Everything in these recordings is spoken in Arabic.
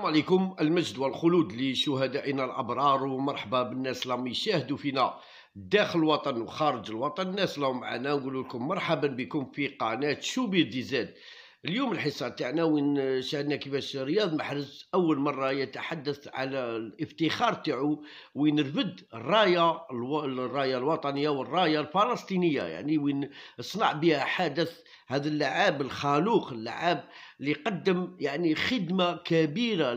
السلام عليكم المجد والخلود لشهدائنا الابرار ومرحبا بالناس اللي يشاهدوا فينا داخل الوطن وخارج الوطن الناس اللي معنا نقول لكم مرحبا بكم في قناه شوبير دي زاد اليوم الحصه تاعنا وين شاهدنا كيفاش رياض محرز اول مره يتحدث على الافتخار تاعو وين رفد الرايه الو... الرايه الوطنيه والرايه الفلسطينيه يعني وين صنع بها حدث هذا اللعاب الخالوق اللعاب اللي قدم يعني خدمه كبيره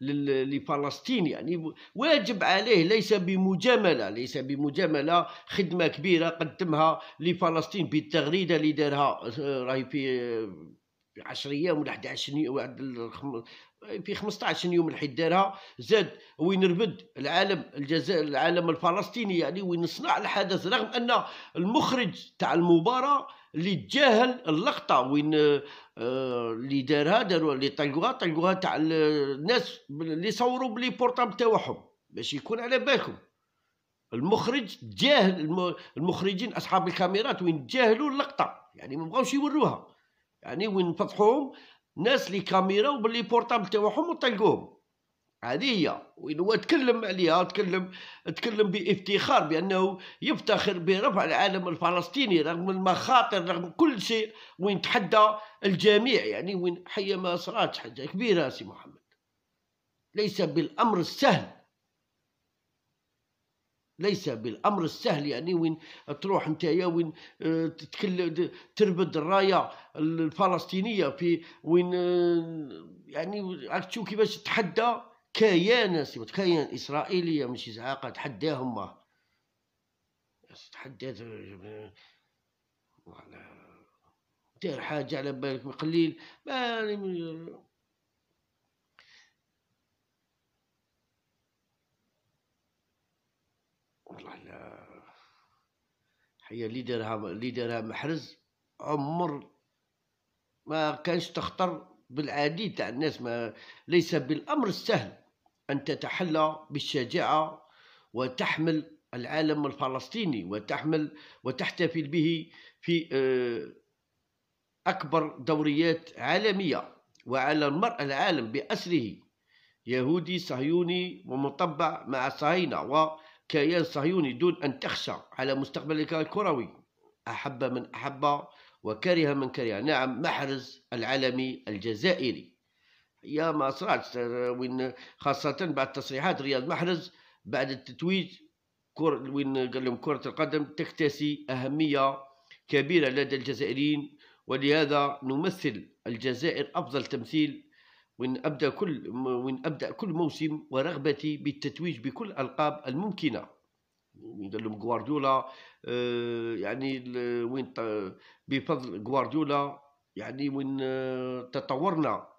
لفلسطين يعني واجب عليه ليس بمجامله ليس بمجامله خدمه كبيره قدمها لفلسطين بالتغريده اللي دارها آه، راهي في 10 آه، ايام ولا 11 يوم في 15 يوم الحيد دارها زاد وين ربد العالم الجزائر العالم الفلسطيني يعني وين صنع الحدث رغم ان المخرج تاع المباراه اللي تجاهل اللقطه وين آه، اللي دارها داروا اللي طلقوها طلقوها تاع الناس اللي صوروا بلي بورطابل تاعهم باش يكون على بالكم المخرج جاهل المخرجين اصحاب الكاميرات وين جاهلوا اللقطه يعني ما بغاوش يوروها يعني وين فضحوهم ناس لي كاميرا وبلي بورطابل تاعهم وطلقوهم هذه هي هو تكلم عليها تكلم تكلم بافتخار بانه يفتخر برفع العالم الفلسطيني رغم المخاطر رغم كل شيء وين تحدى الجميع يعني وين حي ما صرات حاجه كبيره سي محمد ليس بالامر السهل ليس بالامر السهل يعني وين تروح نتايا وين آه، تتكلم تربد الرايه الفلسطينيه في وين آه، يعني عرفت شو كيفاش تحدى كيان سيبت كيان اسرائيليه مش زعاقه تحداهم ما تحدات دير حاجه على بالك قليل ما والله لا هي اللي دارها اللي دارها محرز عمر ما كانش تخطر بالعادي تاع الناس ما ليس بالامر السهل أن تتحلى بالشجاعة وتحمل العالم الفلسطيني وتحمل وتحتفل به في آه، أكبر دوريات عالمية وعلى المرء العالم بأسره يهودي صهيوني ومطبع مع صهينة وكيان صهيوني دون أن تخشى على مستقبلك الكروي أحب من أحب وكره من كره نعم محرز العالمي الجزائري يا ما صرعت آه، وين خاصة بعد تصريحات رياض محرز بعد التتويج كرة وين قال لهم كرة القدم تكتسي أهمية كبيرة لدى الجزائريين ولهذا نمثل الجزائر أفضل تمثيل وين أبدأ كل وين أبدأ كل موسم ورغبتي بالتتويج بكل الألقاب الممكنة قال لهم غوارديولا آه، يعني وين بفضل غوارديولا يعني وين آه، تطورنا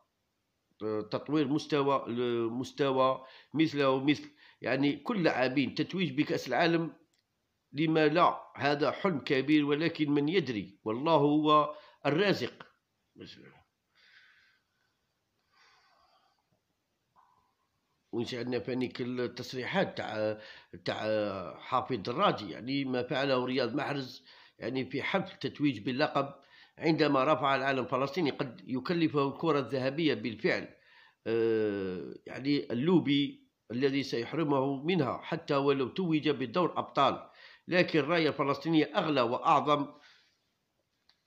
تطوير مستوى مستوى مثله ومثل يعني كل لاعبين تتويج بكاس العالم لما لا هذا حلم كبير ولكن من يدري والله هو الرازق ونشاهدنا عندنا كل التصريحات تاع تاع حافظ الراجي يعني ما فعله رياض محرز يعني في حفل تتويج باللقب عندما رفع العلم الفلسطيني قد يكلفه الكرة الذهبية بالفعل آه، يعني اللوبي الذي سيحرمه منها حتى ولو توج بدور أبطال لكن الراية الفلسطينية أغلى وأعظم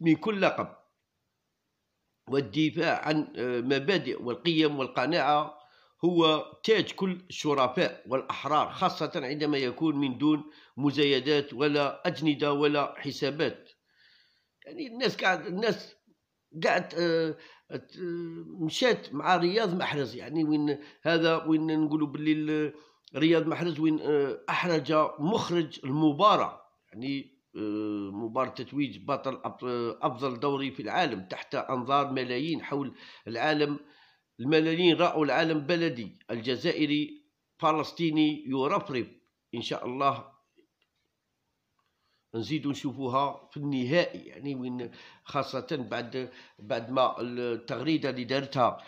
من كل لقب والدفاع عن آه، مبادئ والقيم والقناعة هو تاج كل الشرفاء والأحرار خاصة عندما يكون من دون مزايدات ولا أجندة ولا حسابات يعني الناس قاعد الناس قاعد آه، مشات مع رياض محرز يعني وين هذا وين نقولوا باللي رياض محرز وين آه، احرج مخرج المباراه يعني آه، مباراة تتويج بطل أفضل دوري في العالم تحت أنظار ملايين حول العالم الملايين رأوا العالم بلدي الجزائري فلسطيني يرفرف إن شاء الله نزيدو نشوفوها في النهائي يعني وين خاصة بعد بعد ما التغريدة اللي دارتها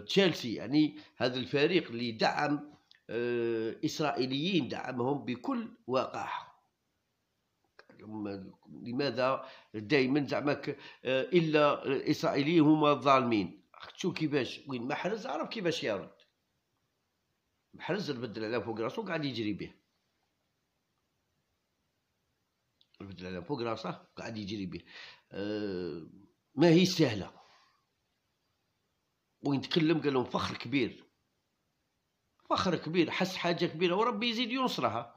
تشيلسي يعني هذا الفريق اللي دعم آه، إسرائيليين دعمهم بكل وقاحة لماذا دائما زعمك آه، الا الاسرائيليين هما الظالمين شو كيفاش وين محرز عرف كيفاش يرد محرز البدل على فوق راسو قاعد يجري به يبدل على فوق راسه قاعد يجري به أه، ما هي سهله وين تكلم قال لهم فخر كبير فخر كبير حس حاجه كبيره وربي يزيد ينصرها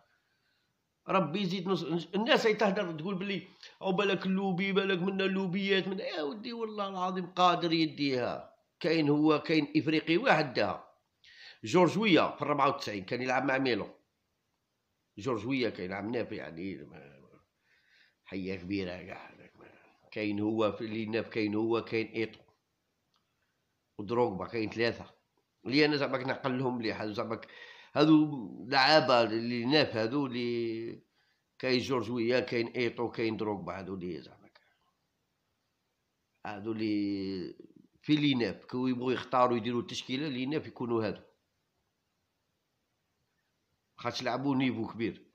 ربي يزيد نصر الناس هي تهدر تقول بلي او بالك اللوبي بالك منا اللوبيات من يا ودي والله العظيم قادر يديها كاين هو كاين افريقي واحد داها جورج ويا في 94 كان يلعب مع ميلو جورج ويا كان يلعب نافي يعني حية كبيرة كاع كاين هو في ناف كاين هو كاين و ودروغبا كاين ثلاثة لي انا زعما نعقلهم مليح زعما هادو لعابة اللي ناف هادو اللي كاين جورج ويا كاين ايطو كاين دروغبا هادو لي زعما هادو لي في ناف كو يبغو يختارو يديرو التشكيله ناف يكونو هادو خاطش لعبو نيفو كبير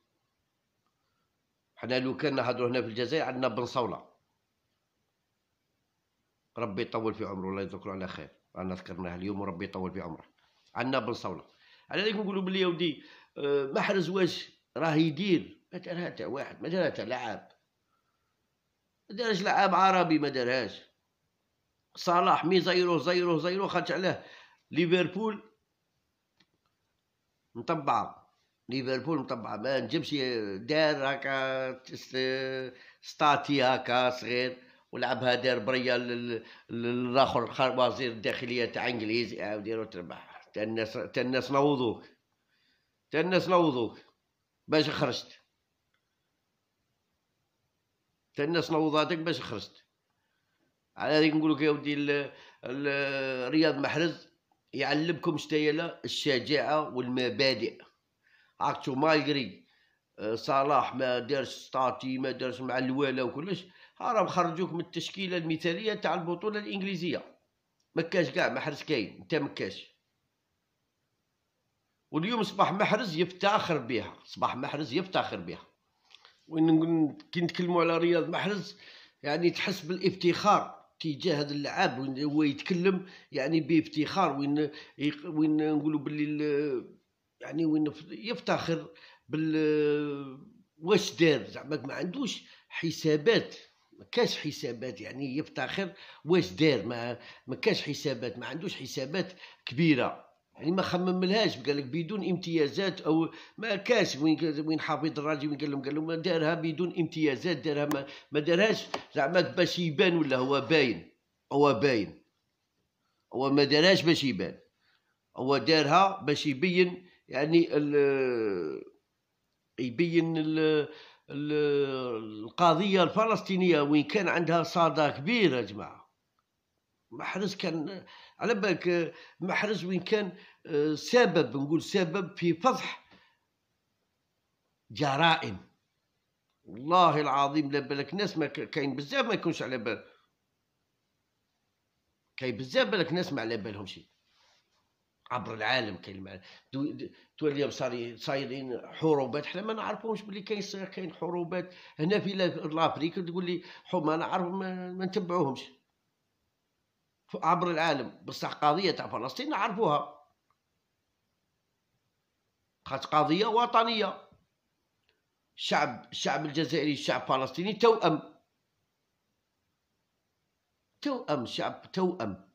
حنا لو كان نهضروا هنا في الجزائر عندنا بن صوله ربي يطول في عمره الله يذكره على خير رانا ذكرناه اليوم وربي يطول في عمره عندنا بن صوله على ذلك نقولوا بلي يا ودي آه، محرز واش راه يدير ما دارها تاع واحد ما دارها تاع لعاب ما دارهاش لعاب عربي ما دارهاش صلاح مي زيرو زيرو زيرو خرج عليه ليفربول مطبعه ليفربول طبعا ما نجمش دار هكا ستاتي هكا صغير ولعبها دار بريا للاخر وزير الداخليه تاع انجليزي عاود ديرو تربح تا الناس تا الناس نوضوك تا الناس نوضوك باش خرجت تا الناس نوضاتك باش خرجت على هذيك نقول لك يا ودي رياض محرز يعلمكم شتايا الشجاعه والمبادئ عرفتو مالغري آه، صلاح ما دارش ستاتي ما دارش مع الوالا وكلش راه مخرجوك من التشكيله المثاليه تاع البطوله الانجليزيه مكاش كاع محرز كاين انت مكاش واليوم صباح محرز يفتخر بها صباح محرز يفتخر بها وين كي نتكلموا على رياض محرز يعني تحس بالافتخار تجاه هذا اللعاب وين هو يتكلم يعني بافتخار وين وين نقولوا باللي يعني وين يفتخر بال واش دار زعما ما عندوش حسابات ما كاش حسابات يعني يفتخر واش دار ما ما كاش حسابات ما عندوش حسابات كبيره يعني ما خمملهاش قال لك بدون امتيازات او ما كاش وين وين حافظ الراجي وين قال لهم قال لهم دارها بدون امتيازات دارها ما, ما دارهاش زعما باش يبان ولا هو باين هو باين هو ما دارهاش باش يبان هو دارها باش يبين يعني يبين القضية الفلسطينية وين كان عندها صدى كبير يا جماعة محرز كان على بالك محرز وين كان آه، سبب نقول سبب في فضح جرائم والله العظيم لا بالك ناس ما كاين بزاف ما يكونش على بال كاين بزاف بالك ناس ما على بالهم شي عبر العالم كلمة تولي صاري صايرين حروبات حنا ما نعرفوش بلي كاين كاين حروبات هنا في لافريك تقول لي حومه نعرف ما, ما نتبعوهمش عبر العالم بصح قضيه تاع فلسطين نعرفوها خاطر قضيه وطنيه الشعب الشعب الجزائري الشعب الفلسطيني توأم توأم شعب توأم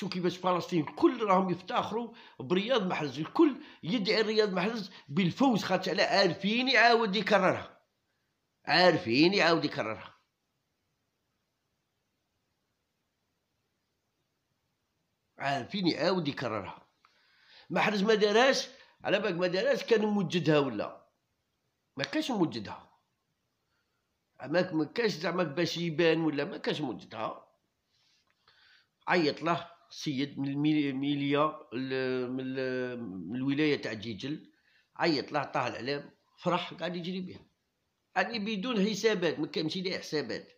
شو كيفاش فلسطين الكل راهم يفتخروا برياض محرز الكل يدعي رياض محرز بالفوز خاطر على عارفين يعاود يكررها عارفين يعاود يكررها عارفين يعاود يكررها محرز ما داراش على بالك ما داراش كان موجدها ولا ما كانش موجدها ما كانش زعما باش يبان ولا ما كانش موجدها عيط له سيد من الميليا من الولايه تاع جيجل عيط له طاح الاعلام فرح قاعد يجري بها يعني بدون حسابات ماشي ليه حسابات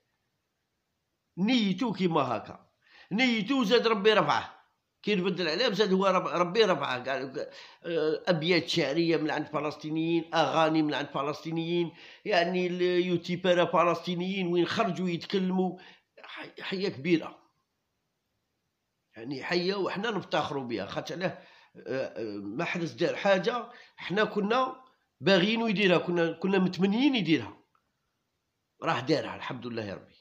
نيتو كيما هكا نيتو زاد ربي رفعه كي تبدل الاعلام زاد هو ربي رفعه قال آه، ابيات شعريه من عند فلسطينيين اغاني من عند فلسطينيين يعني اليوتيوبر فلسطينيين وين خرجوا يتكلموا حيه كبيره يعني حيه وحنا نفتخروا بها خاطر علاه آه، آه، ما حدث دار حاجه حنا كنا باغيين يديرها كنا كنا متمنيين يديرها راه دارها الحمد لله ربي